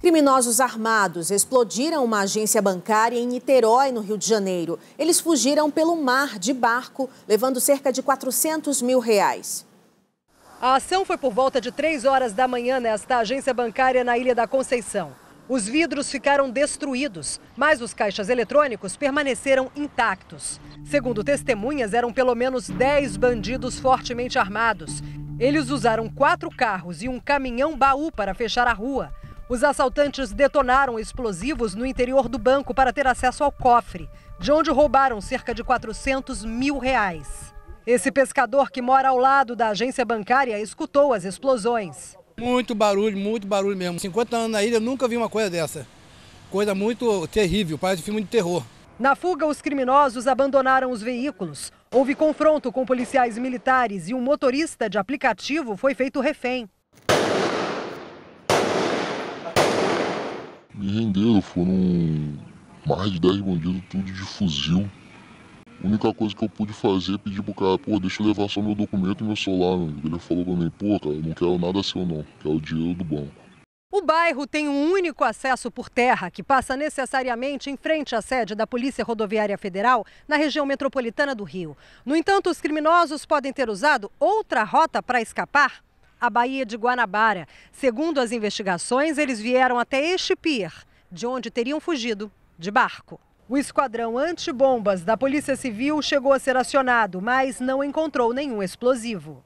Criminosos armados explodiram uma agência bancária em Niterói, no Rio de Janeiro. Eles fugiram pelo mar de barco, levando cerca de 400 mil reais. A ação foi por volta de 3 horas da manhã nesta agência bancária na Ilha da Conceição. Os vidros ficaram destruídos, mas os caixas eletrônicos permaneceram intactos. Segundo testemunhas, eram pelo menos 10 bandidos fortemente armados. Eles usaram quatro carros e um caminhão baú para fechar a rua. Os assaltantes detonaram explosivos no interior do banco para ter acesso ao cofre, de onde roubaram cerca de 400 mil reais. Esse pescador que mora ao lado da agência bancária escutou as explosões. Muito barulho, muito barulho mesmo. 50 anos na ilha, eu nunca vi uma coisa dessa. Coisa muito terrível, parece um filme de terror. Na fuga, os criminosos abandonaram os veículos. Houve confronto com policiais militares e um motorista de aplicativo foi feito refém. Me renderam, foram mais de 10 bandidos, tudo de fuzil. A única coisa que eu pude fazer é pedir pro cara, pô, deixa eu levar só meu documento e meu celular. Meu Ele falou pra mim, pô, cara, não quero nada seu não, quero é o dinheiro do banco. O bairro tem um único acesso por terra, que passa necessariamente em frente à sede da Polícia Rodoviária Federal, na região metropolitana do Rio. No entanto, os criminosos podem ter usado outra rota para escapar a Baía de Guanabara. Segundo as investigações, eles vieram até este pier, de onde teriam fugido de barco. O esquadrão antibombas da Polícia Civil chegou a ser acionado, mas não encontrou nenhum explosivo.